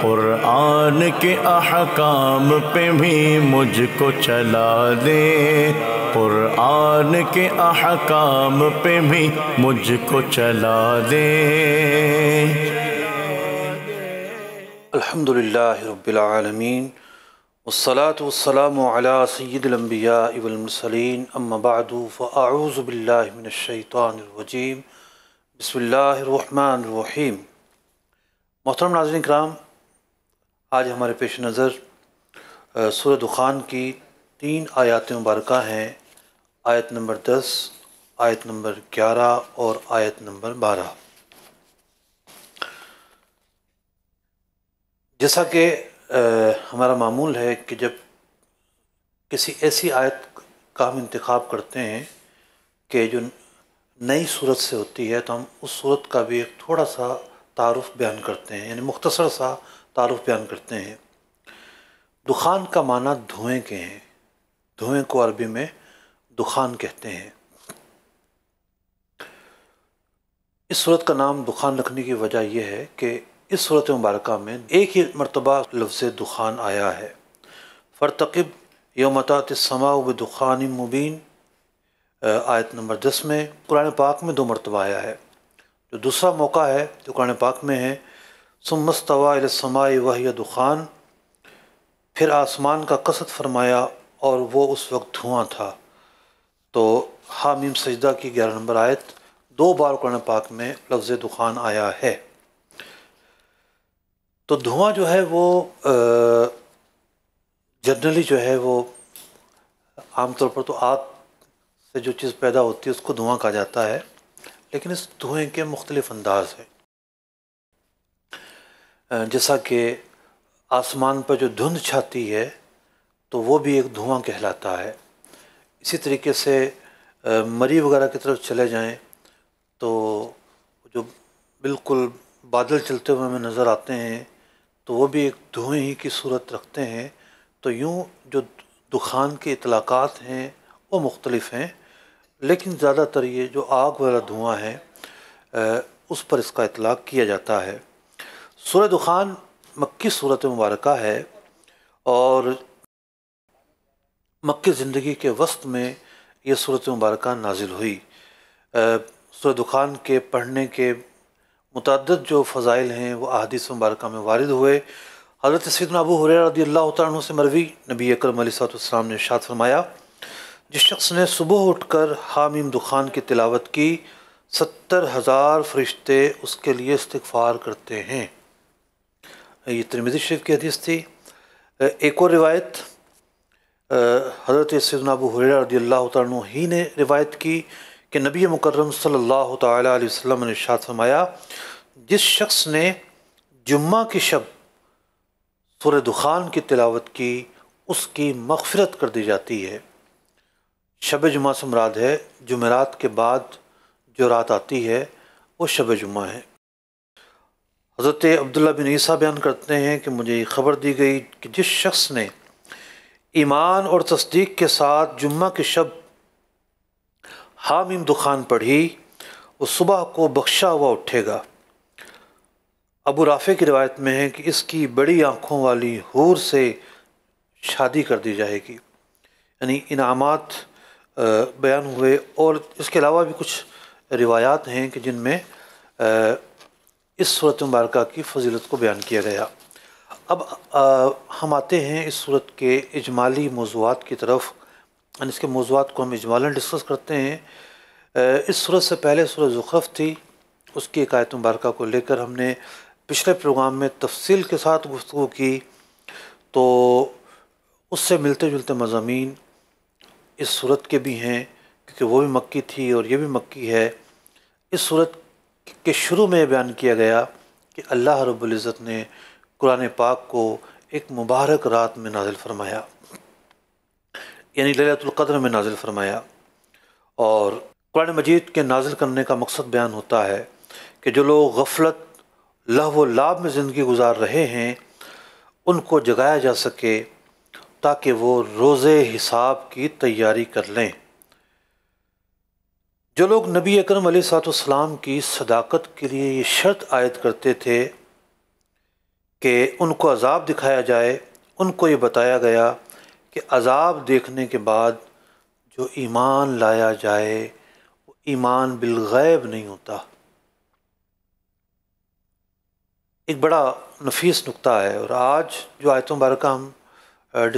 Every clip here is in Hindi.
कुरान के अहकाम पे भी मुझको चला दे कुरान के अहकाम पे भी मुझको चला दे अल्हम्दुलिल्लाह रब्बिल आलमीन वस्सलात वस्सलाम अला अम्मा बअदु फअऊजु बिल्लाहि मिनश शैतानिर रहीम मोहतरम नाज़रीन कराम आज हमारे पेश नज़र सूरत ख़ान की तीन आयात मुबारक हैं आयत नंबर दस आयत नंबर ग्यारह और आयत नंबर बारह जैसा कि हमारा मामूल है कि जब किसी ऐसी आयत का हम इंतखब करते हैं कि जो नई सूरत से होती है तो हम उस सूरत का भी एक थोड़ा सा तारफ़ बयान करते हैं यानी मुख्तसर सा तारुफ बयान करते हैं दुखान का माना धुएं के हैं धुएं को अरबी में दुखान कहते हैं इस सूरत का नाम दुखान रखने की वजह यह है कि इस सूरत मुबारक में एक ही मरतबा लफ्ज़ दुखान आया है फ़रतकब योमतात समा व दुखान मुबीन आयत नंबर दस में कुरान पाक में दो मरतबा आया है जो दूसरा मौका है जो कुरान पाक में है सुमस्तवासमाय वह दुखान फिर आसमान का कसद फरमाया और वो उस वक्त धुआँ था तो हामिम सजदा की ग्यारह नंबर आयत दो बार कुरान पाक में लफ्ज़ दुखान आया है तो धुआँ जो है वो जनरली जो है वो आमतौर पर तो आग से जो चीज़ पैदा होती है उसको धुआं कहा जाता है लेकिन इस धुएँ के मुख्तलिफ अंदाज हैं जैसा कि आसमान पर जो धुंध छाती है तो वो भी एक धुआं कहलाता है इसी तरीके से मरी वगैरह की तरफ चले जाएं तो जो बिल्कुल बादल चलते हुए हमें नज़र आते हैं तो वो भी एक धुएँ ही की सूरत रखते हैं तो यूँ जो दुखान के इतलाक़ात हैं वो मुख्तलफ़ हैं लेकिन ज़्यादातर ये जो आग वाला धुआँ है उस पर इसका इतलाक़ किया जाता है सूरत दुखान मक्की सूरत मुबारक है और मक्की ज़िंदगी के वस्त में ये सूरत मुबारक नाजिल हुई सूरत दुखान के पढ़ने के मुतद जो फ़ज़ाइल हैं वह अहदीस मुबारक में वारद हुए हज़रत सदन अबू हुरैरा रदी अल्लाह तु से मरवी नबी अकर सलाम ने शाद फरमाया जिस शख्स ने सुबह उठकर हामीम दुखान की तिलावत की सत्तर हज़ार फरिश्ते उसके लिए इस्तफ़ार करते हैं ये त्रिमिदी शरीफ की हदीस थी एक और रिवायत हज़रत सदनाबू हुररा रदी अल्लाह ही ने रिवायत की कि नबी मुकर्रम सल्लल्लाहु अलैहि वसल्लम ने शाद फरमाया जिस शख्स ने जुम्मा की शब सुर दुखान की तिलावत की उसकी मगफरत कर दी जाती है शब जुम्मा से मुराद है जुमेरात के बाद जो रात आती है वो शब जुम्मा है हज़रत अब्दुल्ला बिन ईसा बयान करते हैं कि मुझे ख़बर दी गई कि जिस शख्स ने ईमान और तस्दीक के साथ जुम्मा के शब हामिम दुखान पढ़ी वो सुबह को बख्शा हुआ उठेगा अबू राफ़े की रिवायत में है कि इसकी बड़ी आँखों वाली हूर से शादी कर दी जाएगी यानी इनामत बयान हुए और इसके अलावा भी कुछ रिवायात हैं कि जिनमें इस सूरत मुबारक की फजीलत को बयान किया गया अब आ, हम आते हैं इस सूरत के इजमाली मौजूद की तरफ इसके मौजूद को हम इजमाला डिस्कस करते हैं इस सूरत से पहले सूरत ज़ुखरफ थी उसकी एक आयत मुबारक को लेकर हमने पिछले प्रोग्राम में तफसील के साथ गुफ्तु की तो उससे मिलते जुलते मजामी इस सूरत के भी हैं क्योंकि वो भी मक्की थी और ये भी मक्की है इस सूरत के शुरू में बयान किया गया कि अल्लाह रब्ज़त ने कुरान पाक को एक मुबारक रात में नाजिल फरमाया यानी ललतुल्क़द्र में नाजिल फरमाया और कुरान मजीद के नाजिल करने का मकसद बयान होता है कि जो लोग गफलत लह व लाभ में ज़िंदगी गुजार रहे हैं उनको जगाया जा सके ताकि वो रोज़े हिसाब की तैयारी कर लें जो लोग नबी अकरम सलाम की सदाकत के लिए ये शर्त आयद करते थे कि उनको अजाब दिखाया जाए उनको ये बताया गया कि अजाब देखने के बाद जो ईमान लाया जाए वो ईमान बिलगैब नहीं होता एक बड़ा नफीस नुक्ता है और आज जो आयतों बारका हम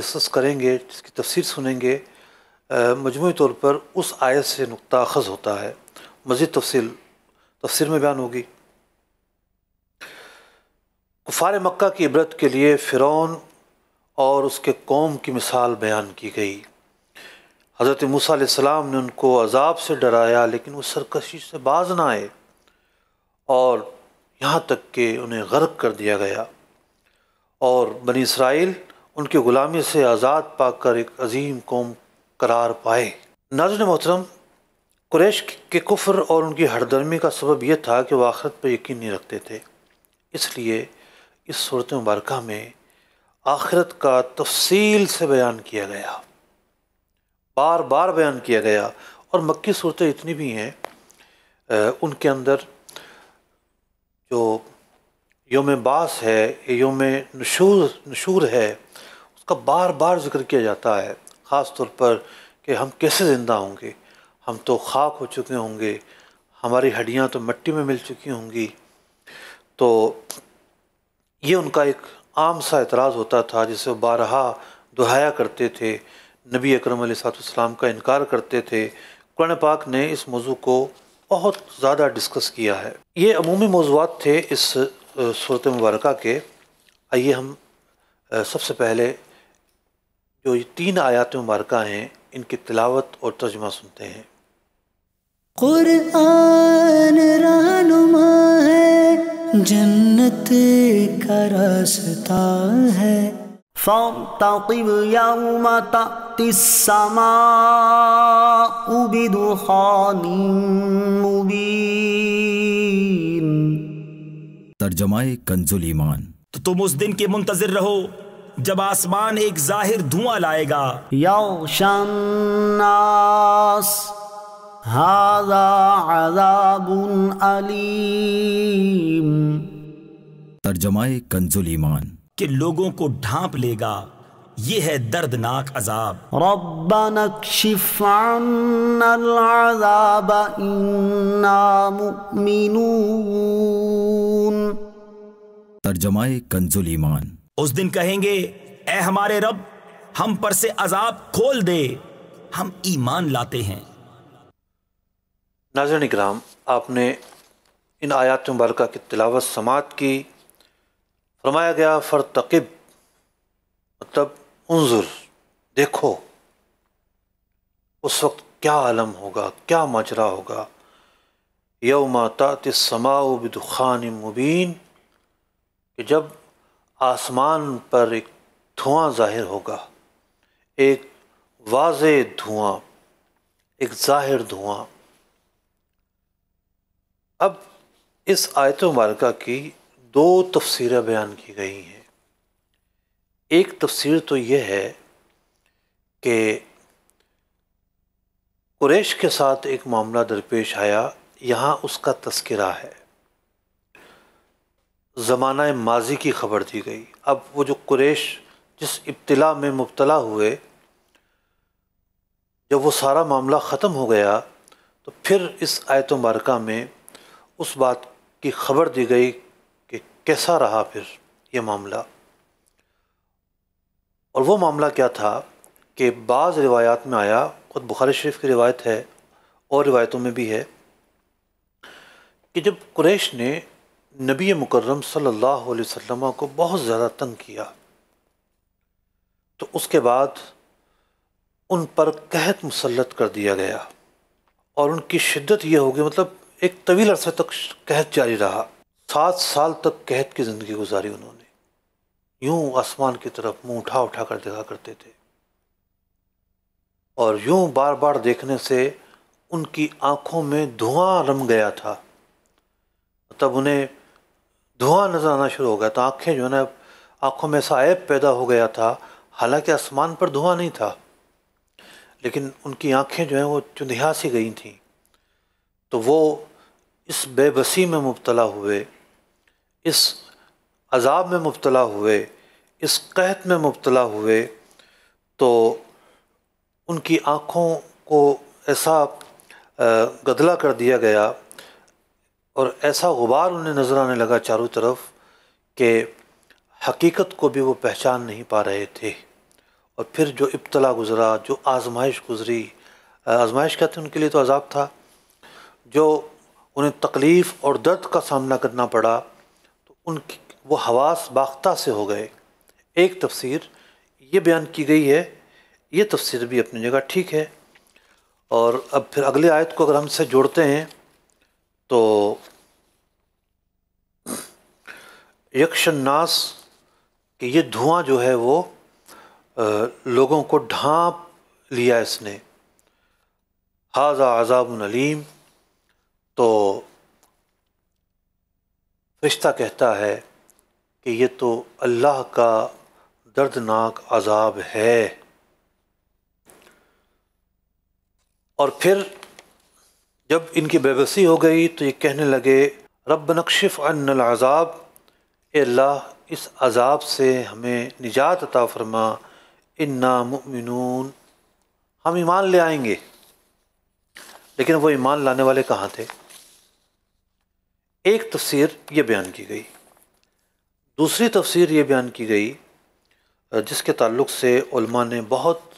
डिस्कस करेंगे जिसकी तफसीर सुनेंगे मजमू तौर पर उस आयत से नुकता अखज़ होता है मज़ीद तफसील तफसर में बयान होगी कुफार मक्का की इबरत के लिए फ़िरौन और उसके कौम की मिसाल बयान की गई हज़रत मूसम ने उनको अजाब से डराया लेकिन वो सरकशी से बाज ना आए और यहाँ तक कि उन्हें गर्क कर दिया गया और बनी इसराइल उनकी ग़ुलामी से आज़ाद पाकर एक अजीम कौम करार पाए नाजन मोहतरम कुरैश के कुफर और उनकी हरदर्मी का सबब यह था कि वह आखरत पर यकीन नहीं रखते थे इसलिए इस सूरत मुबारक में आखरत का तफसील से बयान किया गया बार बार बयान किया गया और मक्की सूरतें इतनी भी हैं उनके अंदर जो योम बास है योम नशूर नशूर है उसका बार बार जिक्र किया जाता है ख़ास तौर पर कि हम कैसे ज़िंदा होंगे हम तो खाक हो चुके होंगे हमारी हड्डियाँ तो मिट्टी में मिल चुकी होंगी तो ये उनका एक आम सा एतराज़ होता था जिसे वो बारहा दोहाया करते थे नबी अकरम सलाम का इनकार करते थे कुरान पाक ने इस मौजू को बहुत ज़्यादा डिस्कस किया है ये अमूमी मौजूद थे इस सूरत मुबारक के आइए हम सबसे पहले जो ये तीन आयात मुबारक हैं इनकी तिलावत और तर्जमा सुनते हैं कुरान रानुमा है जन्नत का रास्ता है فارتقب يوم تأتي السماء بدخان مبين तर्जमाए कंजुल ईमान तो तुम उस दिन के मुंतजर रहो जब आसमान एक जाहिर धुआं लाएगा यौशन्नास हाजा अजाबुन अलीम तर्जमाए कंजुल ईमान के लोगों को ढांप लेगा ये है दर्दनाक अजाब रब्बाब तर्जमाए कंजुल ईमान उस दिन कहेंगे ए हमारे रब हम पर से अजाब खोल दे हम ईमान लाते हैं नाजर निकराम आपने इन आयात मुबारक की तिलावत समात की फरमाया गया फ़रतकब मतलब उनजुर देखो उस वक्त क्या आलम होगा क्या मजरा होगा यौमा तात समाओ बिदुखान मुबीन कि जब आसमान पर एक धुआं ज़ाहिर होगा एक वाज धुआं एक ज़ाहिर धुआं अब इस आयत मुबारका की दो तफसीरें बयान की गई हैं एक तफसीर तो यह है कि कुरेश के साथ एक मामला दरपेश आया यहाँ उसका तस्करा है ज़माना माजी की ख़बर दी गई अब वो जो कुरेश जिस इब्तला में मुबतला हुए जब वो सारा मामला ख़त्म हो गया तो फिर इस आयत मुबारक में उस बात की ख़बर दी गई कि कैसा रहा फिर ये मामला और वो मामला क्या था कि बाज़ रिवायात में आया ख़ुद बुखारी शरीफ की रिवायत है और रिवायतों में भी है कि जब कुरैश ने नबी मुकर्रम सल्लल्लाहु अलैहि वसल्लम को बहुत ज़्यादा तंग किया तो उसके बाद उन पर कहत मुसलत कर दिया गया और उनकी शिद्दत यह गई मतलब एक तवील अरसे तक कहत जारी रहा सात साल तक कहत की ज़िंदगी गुजारी उन्होंने यूं आसमान की तरफ मुंह उठा उठा कर देखा करते थे और यूं बार बार देखने से उनकी आंखों में धुआं रम गया था तब उन्हें धुआं नज़र आना शुरू हो गया तो आँखें जो है ना आँखों में साहेब पैदा हो गया था हालांकि आसमान पर धुआं नहीं था लेकिन उनकी आँखें जो हैं वो चुंधिया सी गई थीं तो वो इस बेबसी में मुबतला हुए इस अजाब में मुबतला हुए इस कहत में मुबतला हुए तो उनकी आँखों को ऐसा गदला कर दिया गया और ऐसा गुबार उन्हें नज़र आने लगा चारों तरफ कि हकीकत को भी वो पहचान नहीं पा रहे थे और फिर जो इब्तला गुज़रा जो आजमाइश गुज़री आजमाइश कहते उनके लिए तो अजाब था जो उन्हें तकलीफ़ और दर्द का सामना करना पड़ा तो उनकी वो हवास बाख्ता से हो गए एक तफसीर ये बयान की गई है ये तफसीर भी अपनी जगह ठीक है और अब फिर अगले आयत को अगर हमसे जोड़ते हैं तो यक्षनास कि ये धुआं जो है वो लोगों को ढांप लिया इसने हाजा आज़ाब नलीम तो रिश्ता कहता है कि ये तो अल्लाह का दर्दनाक अजाब है और फिर जब इनकी बेबसी हो गई तो ये कहने लगे रब नक्शफ़ अज़ाब अल्लाह इस अज़ाब से हमें निजात अता फरमा इन्ना मुमिनून हम ईमान ले आएंगे लेकिन वो ईमान लाने वाले कहाँ थे एक तफसीर ये बयान की गई दूसरी तफसीर ये बयान की गई जिसके ताल्लुक से ने बहुत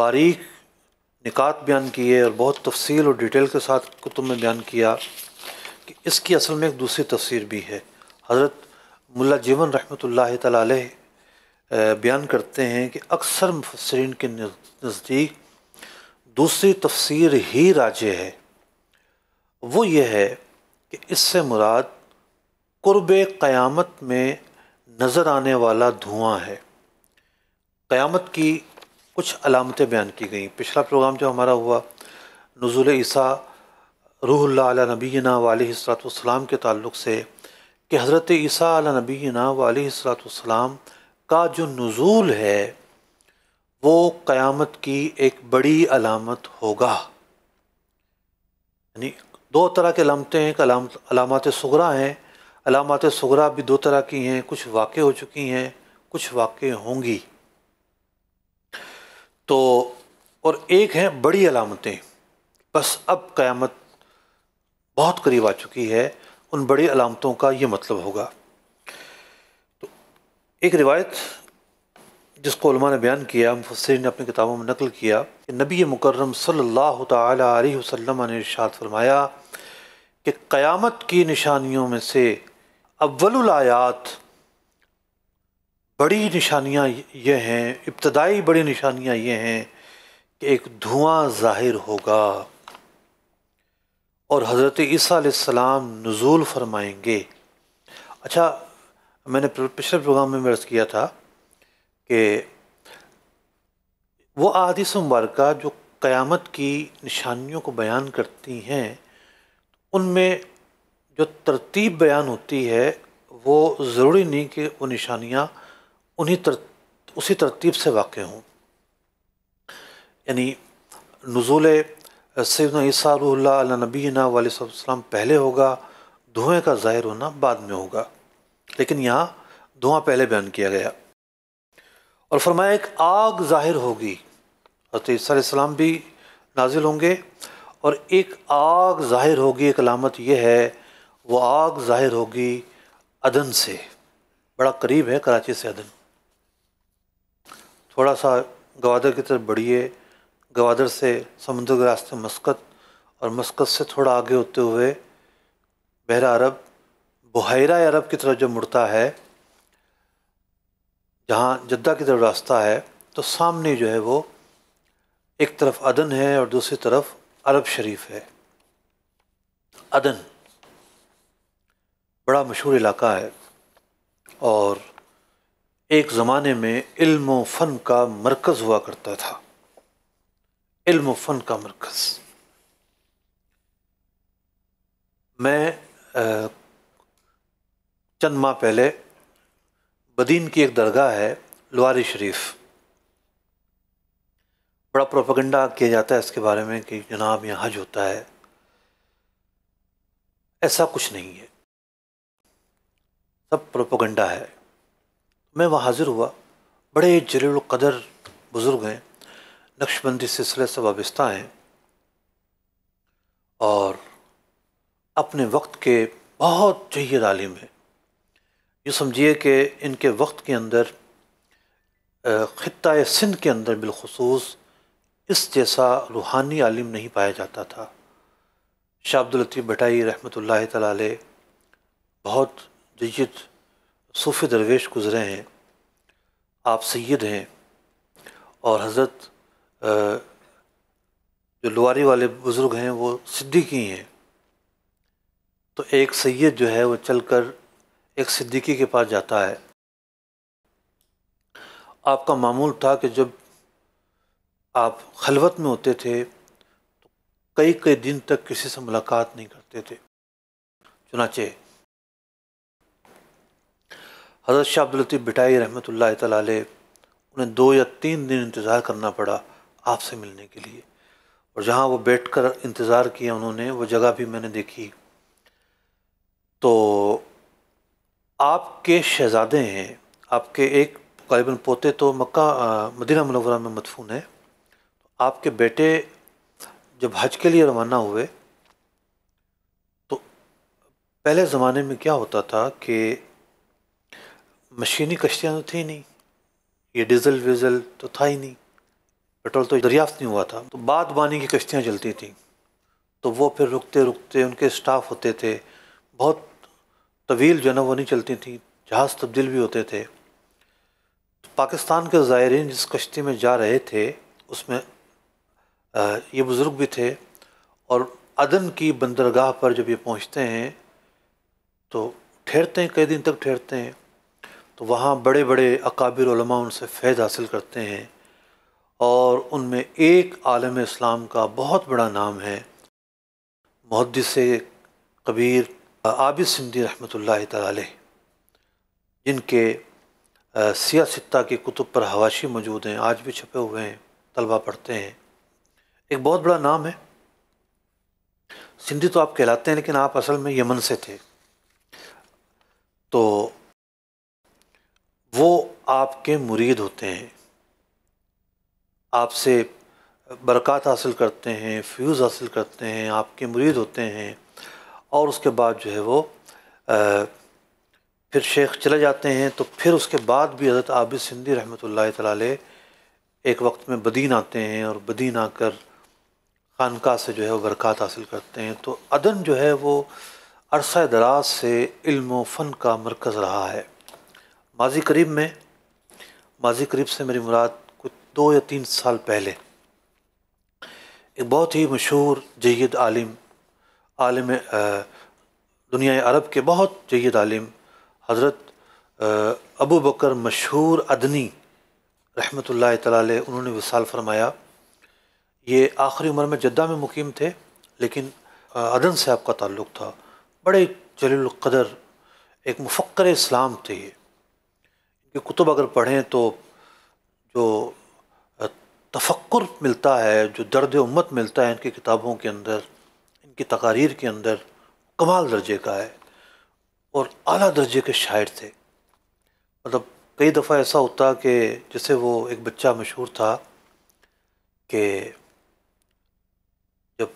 बारीक निकात बयान किए और बहुत तफसील और डिटेल के साथ कुतुब में बयान किया कि इसकी असल में एक दूसरी तफसीर भी है हज़रत मुल्ला जीवन रहमत ला बयान करते हैं कि अक्सर मुफसरीन के नज़दीक दूसरी तफसीर ही राजे है वो ये है कि इससे मुराद क़ुरब क़यामत में नज़र आने वाला धुआँ है क़यामत की कुछ अलामतें बयान की गई पिछला प्रोग्राम जो हमारा हुआ नज़ुल ईसा रूहल्ला नबीना वालसलातम के तल्ल से कि हज़रत ईसा नबीना वालसलातम का जो नज़ूल है वो क़यामत की एक बड़ी अलामत होगा यानी दो तरह के अलामतें हैं अलामत सगरा हैं अलामत सगरा भी दो तरह की हैं कुछ वाक़ हो चुकी हैं कुछ वाक़ होंगी तो और एक हैं बड़ी अलामतें बस अब क़यामत बहुत करीब आ चुकी है उन बड़ी अलामतों का ये मतलब होगा तो एक रिवायत जिसको उलमा ने बयान किया मुफसर ने अपनी किताबों में नकल किया कि नबी मुकर्रम सल्लल्लाहु अलैहि वसल्लम ने इरशाद फरमाया कि क़यामत की निशानियों में से अव्वल आयात बड़ी निशानियाँ ये हैं इब्तदाई बड़ी निशानियाँ ये हैं कि एक धुआँ ज़ाहिर होगा और हज़रत ईसीम नज़ूल फरमाएंगे अच्छा मैंने पिछले प्रोग्राम में अर्ज़ किया था कि वो आदिस मुबारक जो क़यामत की निशानियों को बयान करती हैं उनमें जो तरतीब बयान होती है वो ज़रूरी नहीं कि वो निशानियाँ उन्हीं तर उसी तरतीब से वाक़ हूँ यानी नज़ुल सैदन ईसा नबीना वालम पहले होगा धुएँ का ज़ाहिर होना बाद में होगा लेकिन यहाँ धुआँ पहले बयान किया गया और फरमाया एक आग ज़ाहिर होगी हजरत भी नाजिल होंगे और एक आग ज़ाहिर होगी एक अलामत यह है वो आग ज़ाहिर होगी अदन से बड़ा करीब है कराची से अदन थोड़ा सा गवादर की तरफ बढ़िए गवादर से समुद्र के रास्ते मस्कत और मस्कत से थोड़ा आगे होते हुए बहरा अरब बहरा अरब की तरफ जो मुड़ता है जहाँ जद्दा की तरफ रास्ता है तो सामने जो है वो एक तरफ अदन है और दूसरी तरफ अरब शरीफ है अदन बड़ा मशहूर इलाका है और एक ज़माने में इल्म फ़न का मरकज़ हुआ करता था इल्म फ़न का मरकज़ मैं चंद माह पहले बदीन की एक दरगाह है लवारी शरीफ बड़ा प्रोपगंडा किया जाता है इसके बारे में कि जनाब यहाँ हज होता है ऐसा कुछ नहीं है सब प्रोपागंडा है मैं वहाँ हाज़िर हुआ बड़े जलील कदर बुज़ुर्ग हैं नक्शबंदी सिलसिले से वाबस्ता हैं और अपने वक्त के बहुत जहीद आलिम हैं ये समझिए कि इनके वक्त के अंदर ख़त्े सिंध के अंदर बिलखसूस इस जैसा रूहानी आलिम नहीं पाया जाता था शाह अब्दुल लतीफ़ भटाई रहमत ला बहुत जयद सूफ़ी दरवेश गुज़रे हैं आप सैद हैं और हज़रत जो लुआरी वाले बुज़ुर्ग हैं वो सिद्दीकी हैं तो एक सैद जो है वो चल कर एक सिद्दीकी के पास जाता है आपका मामूल था कि जब आप खलवत में होते थे तो कई कई दिन तक किसी से मुलाकात नहीं करते थे चुनाचे हज़रत शाह अब्दुलतीफ़ बिटाई रहमत ला उन्हें दो या तीन दिन इंतज़ार करना पड़ा आपसे मिलने के लिए और जहाँ वो बैठ कर इंतज़ार किया उन्होंने वो जगह भी मैंने देखी तो आपके शहज़ादे हैं आपके एक करीबन पोते तो मक्का मदीना मनवरा में मदफून है तो आपके बेटे जब हज के लिए रवाना हुए तो पहले ज़माने में क्या होता था कि मशीनी कश्तियाँ तो थी नहीं ये डीजल वीजल तो था ही नहीं पेट्रोल तो दरियाफ्त नहीं हुआ था तो बाद बानी की कश्तियाँ चलती थी तो वो फिर रुकते रुकते उनके स्टाफ होते थे बहुत तवील जो है ना वो नहीं चलती थी जहाज़ तब्दील भी होते थे तो पाकिस्तान के ज़ायरीन जिस कश्ती में जा रहे थे उसमें ये बुज़ुर्ग भी थे और अदन की बंदरगाह पर जब ये पहुँचते हैं तो ठहरते हैं कई दिन तक ठहरते हैं तो वहाँ बड़े बड़े अकाबिर उनसे फ़ैज़ हासिल करते हैं और उनमें एक आलम इस्लाम का बहुत बड़ा नाम है मुहदस कबीर आबिद सिंधी रहमत ला जिनके सियासत्ता के कुतुब पर हवाशी मौजूद हैं आज भी छपे हुए हैं तलबा पढ़ते हैं एक बहुत बड़ा नाम है सिंधी तो आप कहलाते हैं लेकिन आप असल में यमन से थे तो वो आपके मुरीद होते हैं आपसे बरक़ात हासिल करते हैं फ्यूज़ हासिल करते हैं आपके मुरीद होते हैं और उसके बाद जो है वो आ, फिर शेख चले जाते हैं तो फिर उसके बाद भी हज़रत आबिद सिंधी रहमत ला एक वक्त में बदीन आते हैं और बदीन आकर खानका से जो है वो बरक़ात हासिल करते हैं तो अदन जो है वो अरसा दराज से इल्म फ़न का मरकज़ रहा है माजी करीब में माजी करीब से मेरी मुराद कुछ दो या तीन साल पहले एक बहुत ही मशहूर जयद आलिम आलिम दुनिया अरब के बहुत जयद आलिम हज़रत अबू बकर मशहूर अदनी रहमत ला उन्होंने विसाल फरमाया ये आखिरी उम्र में जद्दा में मुकीम थे लेकिन अदन से आपका ताल्लुक़ था बड़े जलील कदर एक मुफ़क्र इस्लाम थे ये ये कुतुब अगर पढ़ें तो जो तफक्र मिलता है जो दर्द उम्मत मिलता है इनकी किताबों के अंदर इनकी तकारीर के अंदर कमाल दर्जे का है और अली दर्जे के शायर थे मतलब कई दफ़ा ऐसा होता कि जैसे वो एक बच्चा मशहूर था कि जब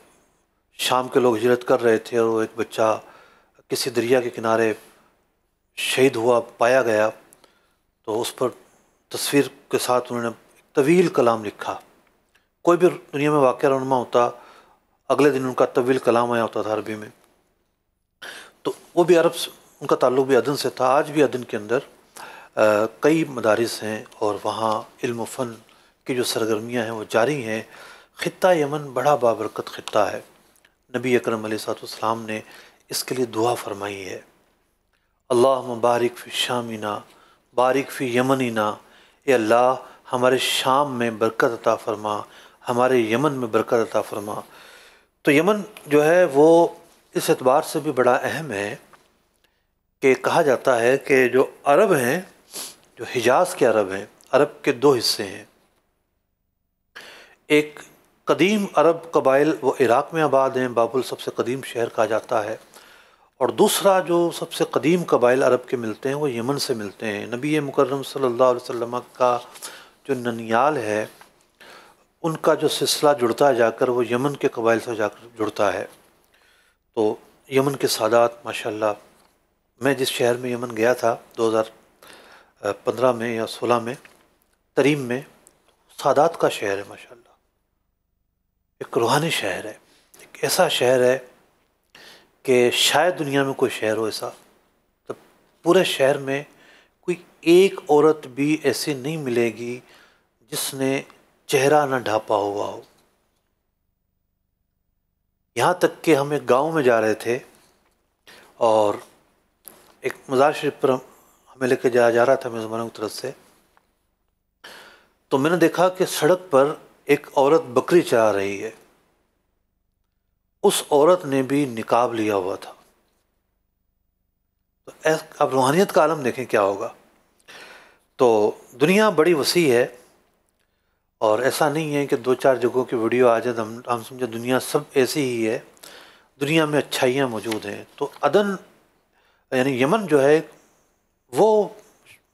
शाम के लोग हजरत कर रहे थे और वो एक बच्चा किसी दरिया के किनारे शहीद हुआ पाया गया तो उस पर तस्वीर के साथ उन्होंने तवील कलाम लिखा कोई भी दुनिया में वाक़ रनमा होता अगले दिन उनका तवील कलाम आया होता था अरबी में तो वो भी अरब उनका ताल्लुक भी अदन से था आज भी अदन के अंदर आ, कई मदारस हैं और वहाँ इल्म फ़न की जो सरगर्मियाँ हैं वो जारी हैं ख़त्ता यमन बड़ा बाबरकत ख़त्ता है नबी अकरम सलाम ने इसके लिए दुआ फरमाई है अल्लाह मुबारक शामिना बारिक फ़ी ना ए अल्लाह हमारे शाम में बरकत अता फ़रमा हमारे यमन में बरकत अता फ़रमा तो यमन जो है वो इस एतबार से भी बड़ा अहम है कि कहा जाता है कि जो अरब हैं जो हिजाज़ के अरब हैं अरब के दो हिस्से हैं एक कदीम अरब कबाइल वो इराक़ में आबाद हैं बाबुल सबसे कदीम शहर कहा जाता है और दूसरा जो सबसे कदीम कबाइल अरब के मिलते हैं वो यमन से मिलते हैं नबी मुकर्रम सल्लल्लाहु अलैहि वसल्लम का जो ननियाल है उनका जो सिलसिला जुड़ता जाकर वो यमन के कबाइल से जाकर जुड़ता है तो यमन के सादात माशाल्लाह मैं जिस शहर में यमन गया था 2015 में या सोलह में तरीम में सादात का शहर है माशाल्लाह एक रूहानी शहर है एक ऐसा शहर है कि शायद दुनिया में कोई शहर हो ऐसा तो पूरे शहर में कोई एक औरत भी ऐसी नहीं मिलेगी जिसने चेहरा ना ढापा हुआ हो यहाँ तक कि हम एक गाँव में जा रहे थे और एक मज़ार शरीफ पर हमें लेके जाया जा रहा था मेज़बानों की तरफ से तो मैंने देखा कि सड़क पर एक औरत बकरी चरा रही है उस औरत ने भी निकाब लिया हुआ था तो अब रूहानियत का आलम देखें क्या होगा तो दुनिया बड़ी वसी है और ऐसा नहीं है कि दो चार जगहों की वीडियो आ जाए हम हम समझे दुनिया सब ऐसी ही है दुनिया में अच्छाइयाँ मौजूद हैं तो अदन यानी यमन जो है वो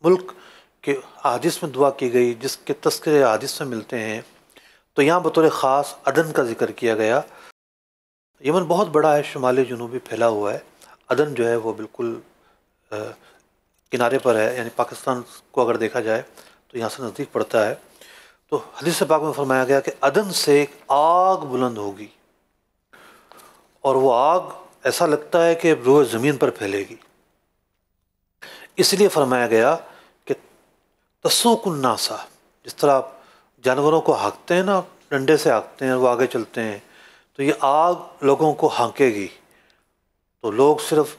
मुल्क के अहादिस में दुआ की गई जिसके तस्कर अहादिस में मिलते हैं तो यहाँ बतौर ख़ास अदन का जिक्र किया गया यमन बहुत बड़ा है शुमाली जनूबी फैला हुआ है अदन जो है वो बिल्कुल आ, किनारे पर है यानी पाकिस्तान को अगर देखा जाए तो यहाँ से नज़दीक पड़ता है तो हदीस पाक में फरमाया गया कि अदन से एक आग बुलंद होगी और वो आग ऐसा लगता है कि रोह ज़मीन पर फैलेगी इसलिए फरमाया गया कि नासा जिस तरह आप जानवरों को हाँकते हैं ना डंडे से हाँकते हैं वो आगे चलते हैं तो ये आग लोगों को हाँकेगी तो लोग सिर्फ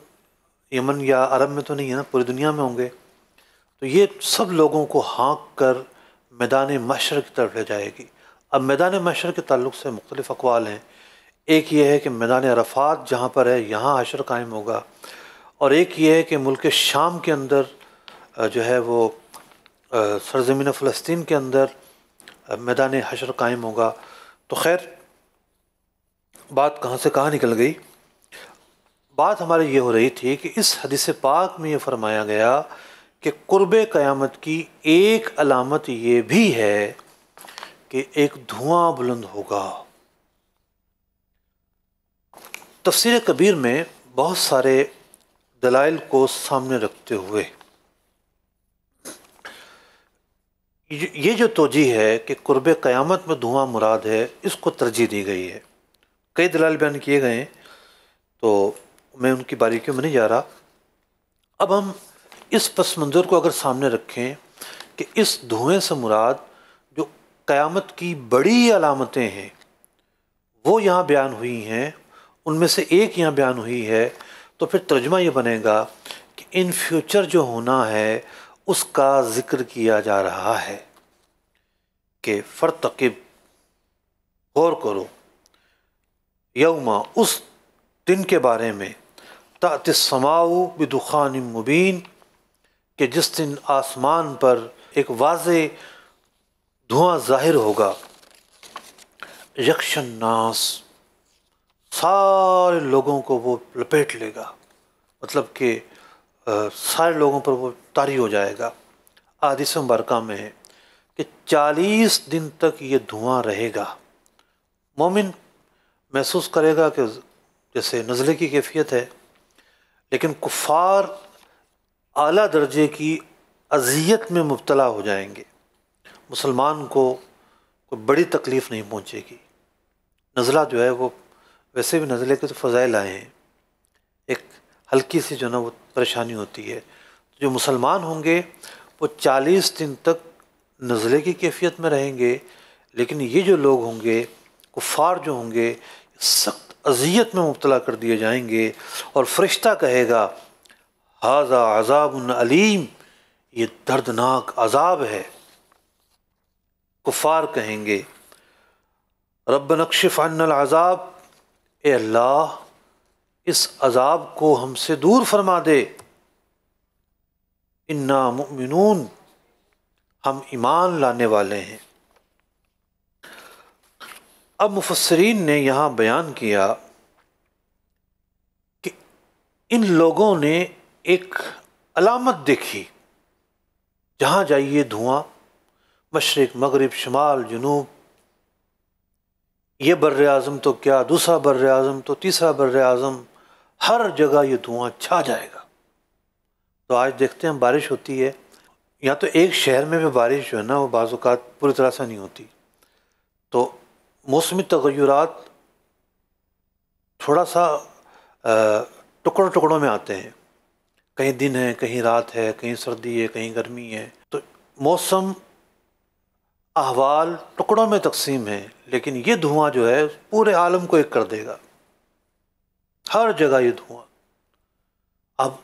यमन या अरब में तो नहीं है ना पूरी दुनिया में होंगे तो ये सब लोगों को हाँक कर मैदान मशर की तरफ ले जाएगी अब मैदान मशर के तल्ल से मुख्तलिफ़ अकवाल हैं एक ये है कि मैदान अरफात जहाँ पर है यहाँ अशर कायम होगा और एक ये है कि मुल्क शाम के अंदर जो है वो सरजमीन फ़लस्तीन के अंदर मैदान हशर कायम होगा तो खैर बात कहाँ से कहाँ निकल गई बात हमारी ये हो रही थी कि इस हदीस पाक में ये फरमाया गया कि कुर्ब क़यामत की एक अलामत ये भी है कि एक धुआं बुलंद होगा तफसर कबीर में बहुत सारे दलाइल को सामने रखते हुए ये जो तोजी है कि कुर्ब क़यामत में धुआं मुराद है इसको तरजीह दी गई है कई दलाल बयान किए गए हैं तो मैं उनकी बारीकियों में नहीं जा रहा अब हम इस पस मंज़र को अगर सामने रखें कि इस धुएँ से मुराद जो क़यामत की बड़ी अलामतें हैं वो यहाँ बयान हुई हैं उनमें से एक यहाँ बयान हुई है तो फिर तर्जमा ये बनेगा कि इन फ्यूचर जो होना है उसका ज़िक्र किया जा रहा है कि फ़रतकब गौर करो यौमा उस दिन के बारे में तमाऊ बदुखान मुबीन के जिस दिन आसमान पर एक वाज धुआँ ज़ाहिर होगा यक्शन नास सारे लोगों को वो लपेट लेगा मतलब कि सारे लोगों पर वो तारी हो जाएगा आदिस मुबारक में है कि चालीस दिन तक ये धुआँ रहेगा मोमिन महसूस करेगा कि जैसे नज़ले की कैफियत है लेकिन कुफार अली दर्जे की अजियत में मुबतला हो जाएंगे मुसलमान को कोई बड़ी तकलीफ़ नहीं पहुँचेगी नज़ला जो है वो वैसे भी नज़ले के तो फ़जाइल आए हैं एक हल्की सी जो है ना वो परेशानी होती है तो जो मुसलमान होंगे वो चालीस दिन तक नज़ले की कैफियत में रहेंगे लेकिन ये जो लोग होंगे कुफार जो होंगे सख्त अजियत में मुबतला कर दिए जाएंगे और फरिश्ता कहेगा हाजा अजाब अलीम ये दर्दनाक अजाब है कुफार कहेंगे रब नक्शफ़ अज़ाब ए अल्लाह इस अज़ाब को हमसे दूर फरमा दे इन्ना मुमिनून हम ईमान लाने वाले हैं अब मुफसरीन ने यहाँ बयान किया कि इन लोगों ने एक अलामत देखी जहाँ जाइए धुआं मशरक मगरब शुमाल जुनूब ये बर अज़म तो क्या दूसरा बर अज़म तो तीसरा बर अज़म हर जगह ये धुआँ छा जाएगा तो आज देखते हैं बारिश होती है या तो एक शहर में भी बारिश जो है ना वो बाज़ात पूरी तरह से नहीं होती तो मौसमी तगैरत थोड़ा सा टुकड़ों टुकड़ों में आते हैं कहीं दिन है कहीं रात है कहीं सर्दी है कहीं गर्मी है तो मौसम अहवाल टुकड़ों में तकसीम है लेकिन ये धुआं जो है पूरे आलम को एक कर देगा हर जगह ये धुआं अब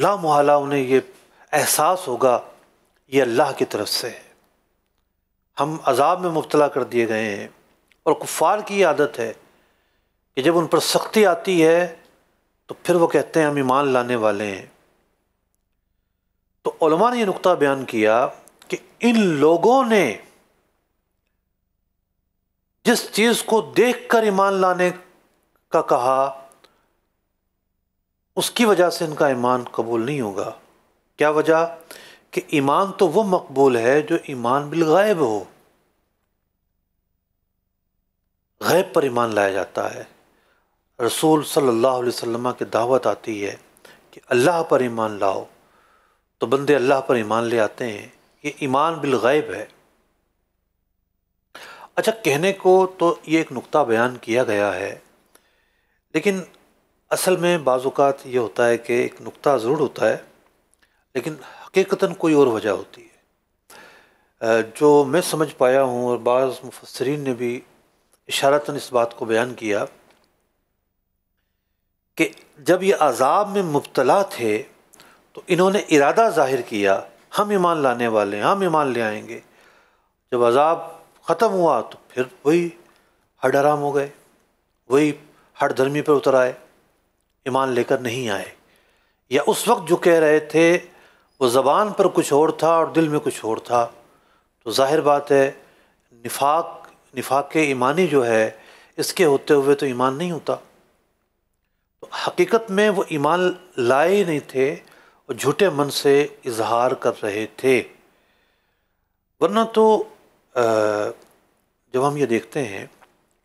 लामोहला उन्हें ये एहसास होगा ये अल्लाह की तरफ से है हम अजाब में मुब्तला कर दिए गए हैं और कुफार की आदत है कि जब उन पर सख्ती आती है तो फिर वो कहते हैं हम ईमान लाने वाले हैं तो ओलमा ने यह नुकता बयान किया कि इन लोगों ने जिस चीज़ को देखकर ईमान लाने का कहा उसकी वजह से इनका ईमान कबूल नहीं होगा क्या वजह कि ईमान तो वो मकबूल है जो ईमान गायब हो गैब पर ईमान लाया जाता है रसूल सल्लल्लाहु अलैहि वसल्लम की दावत आती है कि अल्लाह पर ईमान लाओ तो बंदे अल्लाह पर ईमान ले आते हैं ये ईमान बिलगैब है अच्छा कहने को तो ये एक नुक्ता बयान किया गया है लेकिन असल में बाज़ात ये होता है कि एक नुक्ता ज़रूर होता है लेकिन हकीकता कोई और वजह होती है जो मैं समझ पाया हूँ और बाज़ मुफसरीन ने भी इशारतन इस बात को बयान किया कि जब ये अजाब में मुबतला थे तो इन्होंने इरादा ज़ाहिर किया हम ईमान लाने वाले हैं हम ईमान ले आएंगे जब अजाब ख़त्म हुआ तो फिर वही हड आराम हो गए वही हड धर्मी पर उतर आए ईमान लेकर नहीं आए या उस वक्त जो कह रहे थे वो ज़बान पर कुछ और था और दिल में कुछ और था तो जाहिर बात है निफाक निफाक ईमानी जो है इसके होते हुए तो ईमान नहीं होता तो हकीकत में वो ईमान लाए ही नहीं थे और झूठे मन से इजहार कर रहे थे वरना तो जब हम ये देखते हैं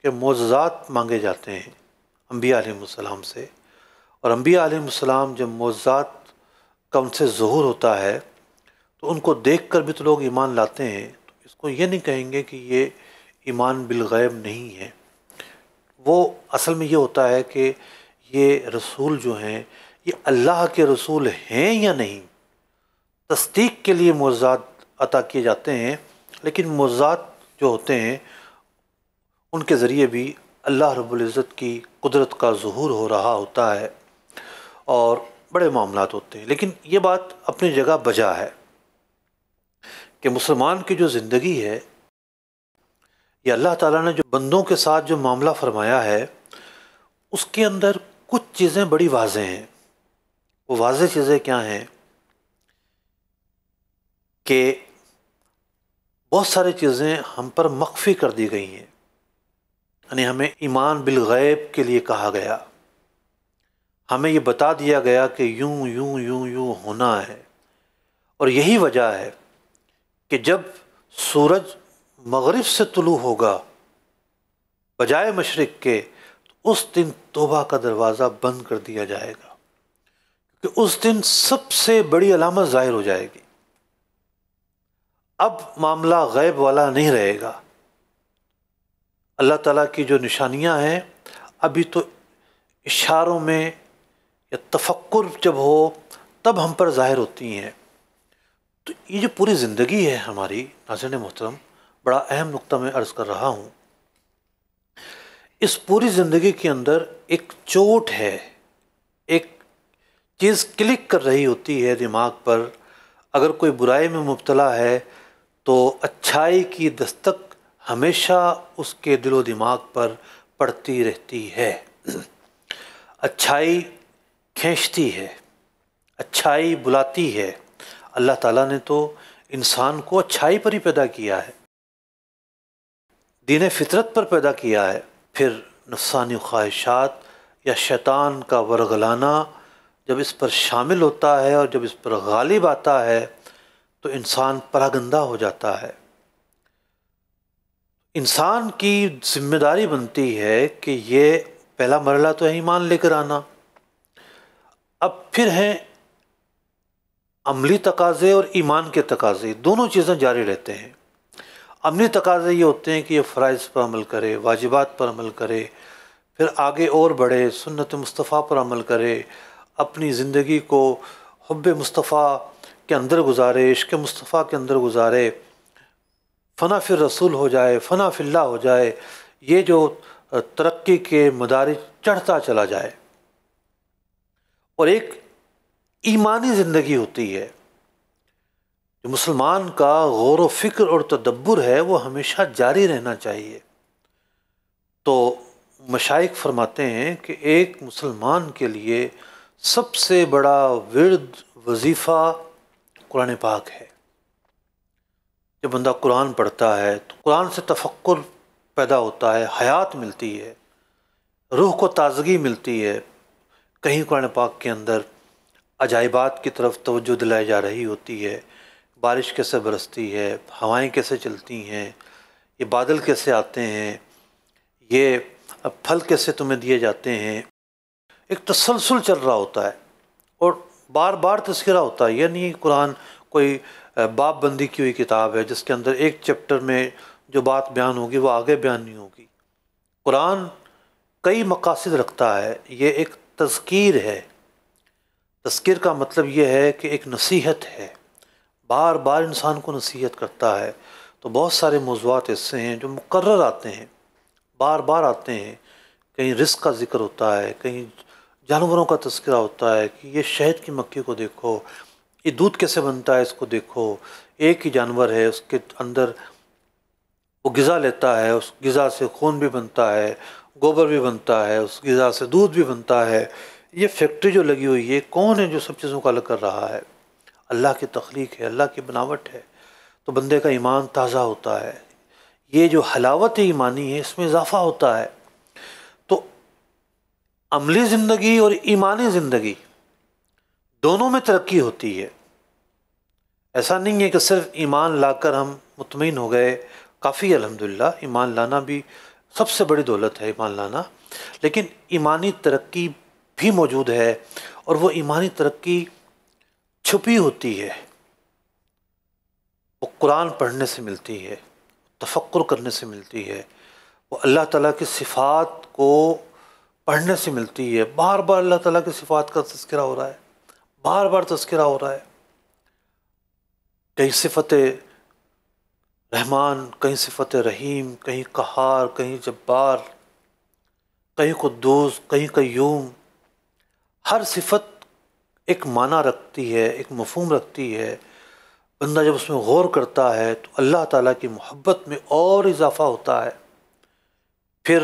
कि मोजात मांगे जाते हैं अम्बिया आलम से और अम्बिया आलम जब मोजात का उनसे ज़हूर होता है तो उनको देख कर भी तो लोग ईमान लाते हैं तो इसको ये नहीं कहेंगे कि ये ईमान बिल बिलगैब नहीं है वो असल में ये होता है कि ये रसूल जो हैं ये अल्लाह के रसूल हैं या नहीं तस्दीक के लिए मुर्जात अता किए जाते हैं लेकिन मुर्जात जो होते हैं उनके ज़रिए भी अल्लाह रब्ज़त की कुदरत का ظहूर हो रहा होता है और बड़े मामला होते हैं लेकिन ये बात अपनी जगह बजा है कि मुसलमान की जो ज़िंदगी है ये अल्लाह ताला ने जो बंदों के साथ जो मामला फरमाया है उसके अंदर कुछ चीज़ें बड़ी वाज हैं वो वाज चीज़ें क्या हैं कि बहुत सारी चीज़ें हम पर मख्फी कर दी गई हैं यानी हमें ईमान बिलगैब के लिए कहा गया हमें ये बता दिया गया कि यूं यूं यूं यूं होना है और यही वजह है कि जब सूरज मगरब से तुलू होगा बजाय मशरक़ के तो उस दिन तोबा का दरवाज़ा बंद कर दिया जाएगा क्योंकि उस दिन सबसे बड़ी अलामत ज़ाहिर हो जाएगी अब मामला गैब वाला नहीं रहेगा अल्लाह ताला की जो निशानियां हैं अभी तो इशारों में या तफक्र जब हो तब हम पर ज़ाहिर होती हैं तो ये जो पूरी ज़िंदगी है हमारी नाजन मोहतरम बड़ा अहम नुक्ता मैं अर्ज़ कर रहा हूँ इस पूरी ज़िंदगी के अंदर एक चोट है एक चीज़ क्लिक कर रही होती है दिमाग पर अगर कोई बुराई में मुबतला है तो अच्छाई की दस्तक हमेशा उसके दिलो दिमाग पर पड़ती रहती है अच्छाई खींचती है अच्छाई बुलाती है अल्लाह ताला ने तो इंसान को अच्छाई पर ही पैदा किया है दीन फितरत पर पैदा किया है फिर नफसानी ख्वाहिशात या शैतान का वरगलाना जब इस पर शामिल होता है और जब इस पर गालिब आता है तो इंसान परागंदा हो जाता है इंसान की जिम्मेदारी बनती है कि ये पहला मरला तो है ईमान लेकर आना अब फिर हैं अमली तकाजे और ईमान के तकाजे दोनों चीज़ें जारी रहते हैं अमली तकाजे ये होते हैं कि ये फ़रज़ पर अमल करे वाजिबात पर अमल करे फिर आगे और बढ़े सुन्नत मुस्तफ़ा पर अमल करे अपनी ज़िंदगी को हब मुस्तफ़ा के अंदर गुजारे इश्क मुस्तफ़ा के अंदर गुजारे फ़ना फिर रसूल हो जाए फ़ना फिल्ला हो जाए ये जो तरक्की के मदारे चढ़ता चला जाए और एक ईमानी ज़िंदगी होती है जो मुसलमान का गौर फिक्र और तदब्बर है वो हमेशा जारी रहना चाहिए तो मशाइक फरमाते हैं कि एक मुसलमान के लिए सबसे बड़ा विरद वजीफ़ा कुरान पाक है जब बंदा कुरान पढ़ता है तो कुरान से तफक्र पैदा होता है हयात मिलती है रूह को ताजगी मिलती है कहीं कुरान पाक के अंदर अजाइबात की तरफ तवज्जो दिलाई जा रही होती है बारिश कैसे बरसती है हवाएं कैसे चलती हैं ये बादल कैसे आते हैं ये फल कैसे तुम्हें दिए जाते हैं एक तसलसल चल रहा होता है और बार बार तस्करा होता है यानी कुरान कोई बाप बंदी की हुई किताब है जिसके अंदर एक चैप्टर में जो बात बयान होगी वो आगे बयान नहीं होगी कुरान कई मकासद रखता है ये एक तस्कीर है तस्कीर का मतलब यह है कि एक नसीहत है बार बार इंसान को नसीहत करता है तो बहुत सारे मौजूद ऐसे हैं जो मुकर आते हैं बार बार आते हैं कहीं रिस्क का जिक्र होता है कहीं जानवरों का तस्करा होता है कि ये शहद की मक्खी को देखो ये दूध कैसे बनता है इसको देखो एक ही जानवर है उसके अंदर वो गज़ा लेता है उस गज़ा से खून भी बनता है गोबर भी बनता है उस गज़ा से दूध भी बनता है ये फैक्ट्री जो लगी हुई है कौन है जो सब चीज़ों का अलग कर रहा है अल्लाह की तख्लीक है अल्लाह की बनावट है तो बंदे का ईमान ताज़ा होता है ये जो हलावत ईमानी है इसमें इजाफ़ा होता है तो अमली ज़िंदगी और ईमानी ज़िंदगी दोनों में तरक्की होती है ऐसा नहीं है कि सिर्फ ईमान लाकर हम मुतमिन हो गए काफ़ी अल्हम्दुलिल्लाह ईमान लाना भी सबसे बड़ी दौलत है ईमान लाना लेकिन ईमानी तरक्की भी मौजूद है और वो ईमानी तरक्की छुपी होती है वो कुरान पढ़ने से मिलती है तफक्र करने से मिलती है वो अल्लाह ताला की सिफ़ात को पढ़ने से मिलती है बार बार अल्लाह ताला की सिफ़ात का तस्करा हो रहा है बार बार तस्करा हो रहा है कहीं सिफत रहमान कहीं सिफत रहीम कहीं कहार कहीं जब्बार कहीं कुद्दूस कहीं कयूम हर सिफत एक माना रखती है एक मफहम रखती है बंदा जब उसमें गौर करता है तो अल्लाह ताला की मोहब्बत में और इजाफ़ा होता है फिर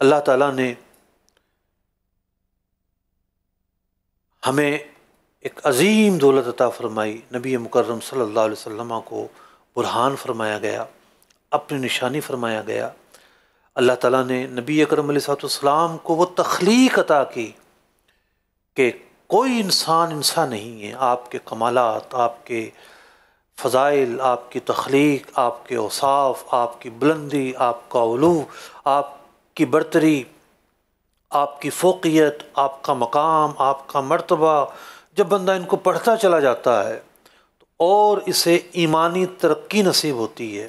अल्लाह ताला ने हमें एक अजीम दौलत अता फ़रमाई नबी मुकर्रम सल्लल्लाहु अलैहि वसल्लम को बुरहान फरमाया गया अपनी निशानी फरमाया गया अल्लाह ताला ने नबी अकरम सलाम को वो तख्लीक अता की कि कोई इंसान इंसान नहीं है आपके कमालत आपके फ़ज़ाइल आपकी तख्लीक आपके उसाफ आपकी बुलंदी आपका उलू आपकी बरतरी आपकी फोकियत आपका मकाम आपका मरतबा जब बंदा इनको पढ़ता चला जाता है तो और इसे ईमानी तरक्की नसीब होती है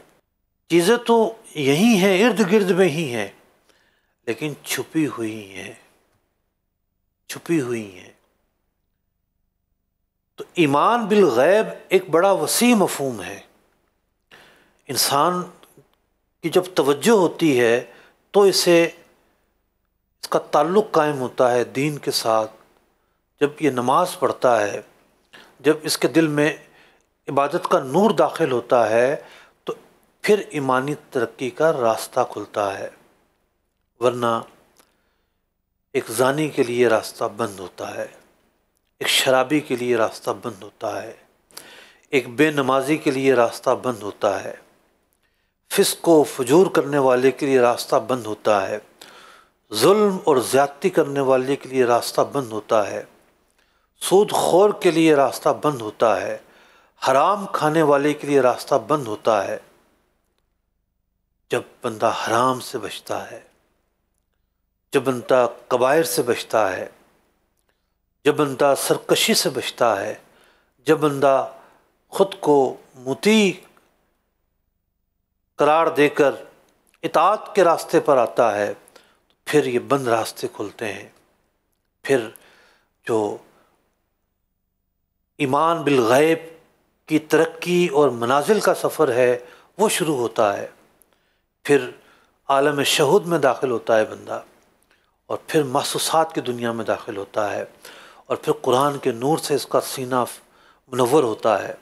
चीज़ें तो यही हैं इर्द गिर्द में ही हैं लेकिन छुपी हुई हैं छुपी हुई हैं तो ईमान बिल ग़ैब एक बड़ा वसी मफहम है इंसान की जब तवज्जो होती है तो इसे इसका ताल्लुक़ कायम होता है दीन के साथ जब ये नमाज़ पढ़ता है जब इसके दिल में इबादत का नूर दाखिल होता है तो फिर ईमानी तरक्की का रास्ता खुलता है वरना एक जानी के लिए रास्ता बंद होता है एक शराबी के लिए रास्ता बंद होता है एक बेनमाजी के लिए रास्ता बंद होता है फिसको फजूर करने वाले के लिए रास्ता बंद होता है जुल्म और ज़्यादती करने वाले के लिए रास्ता बंद होता है सूद खोर के लिए रास्ता बंद होता है हराम खाने वाले के लिए रास्ता बंद होता है जब बंदा हराम से बचता है जब बंदा कबायर से बचता है जब बंदा सरकशी से बचता है जब बंदा ख़ुद को मुती करार देकर इतात के रास्ते पर आता है तो फिर ये बंद रास्ते खुलते हैं फिर जो ईमान बिलगैब की तरक्की और मनाजिल का सफ़र है वो शुरू होता है फिर आलम शहूद में दाखिल होता है बंदा और फिर महसूसात की दुनिया में दाखिल होता है और फिर कुरान के नूर से इसका सीना मनवर होता है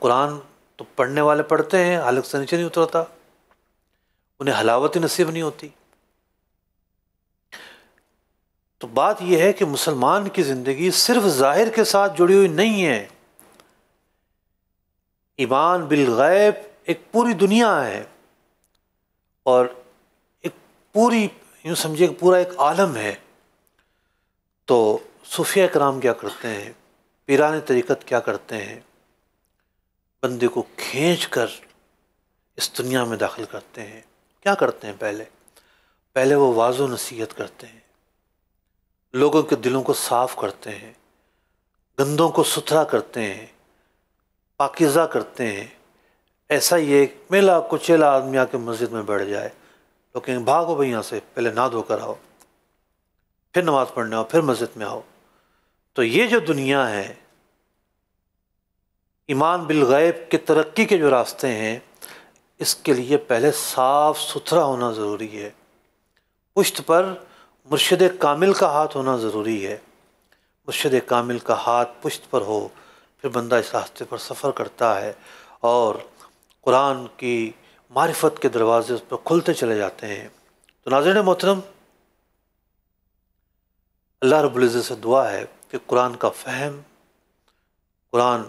कुरान तो पढ़ने वाले पढ़ते हैं हालक से नीचे नहीं उतरता उन्हें हलावत नसीब नहीं होती तो बात यह है कि मुसलमान की ज़िंदगी सिर्फ ज़ाहिर के साथ जुड़ी हुई नहीं है ईमान बिलगैब एक पूरी दुनिया है और एक पूरी यूँ समझिए पूरा एक आलम है तो सूफिया कराम क्या करते हैं पीरान तरीक़त क्या करते हैं बंदे को खींच कर इस दुनिया में दाखिल करते हैं क्या करते हैं पहले पहले वो वाजो नसीहत करते हैं लोगों के दिलों को साफ़ करते हैं गंदों को सुथरा करते हैं पाकिज़ा करते हैं ऐसा ही एक मेला कुचेला आदमी आके मस्जिद में बैठ जाए लोग कहेंगे भागो भाई यहाँ से पहले ना धोकर आओ फिर नमाज़ पढ़ने आओ फिर मस्जिद में आओ तो ये जो दुनिया है ईमान बिल ग़ैब के तरक्की के जो रास्ते हैं इसके लिए पहले साफ़ सुथरा होना ज़रूरी है पुश्त पर मुर्शद कामिल का हाथ होना ज़रूरी है मुर्शद कामिल का हाथ पुश्त पर हो फिर बंदा इस रास्ते पर सफ़र करता है और कुरान की मारफत के दरवाजे उस पर खुलते चले जाते हैं तो नाजर मोहतरम अल्लाह रबुल्ज़ से दुआ है कि कुरान का फ़हम कुरान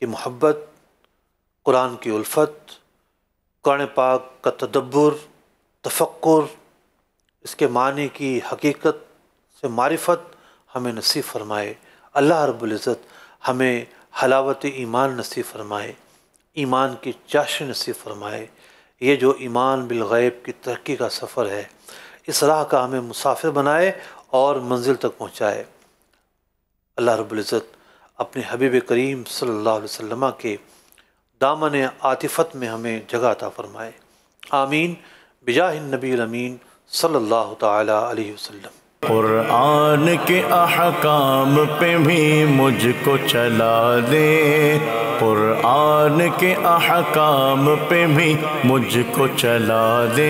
की मोहब्बत कुरान की उल्फत कुरान पाक का तदब्बर तफक्र इसके मानी की हकीकत से मारिफत हमें नसीब फरमाए अल्लाह रब्ज़त हमें हलावत ईमान नसीब फरमाए ईमान की चाश नसीब फरमाए ये जो ईमान बिलगैब की तरक्की का सफ़र है इस राह का हमें मुसाफिर बनाए और मंजिल तक पहुँचाए अल्लाह रबुल्ज़त अपने हबीब करीम सल्लल्लाहु अलैहि वसल्लम के दामन आतिफत में हमें जगह अता फ़रमाए आमीन बिजाहिन नबी अमीन सल्लल्लाहु ताला अलैहि वसल्लम कुरान के अहकाम पे भी मुझको चला दे कुरान के अहकाम पे भी मुझको चला दे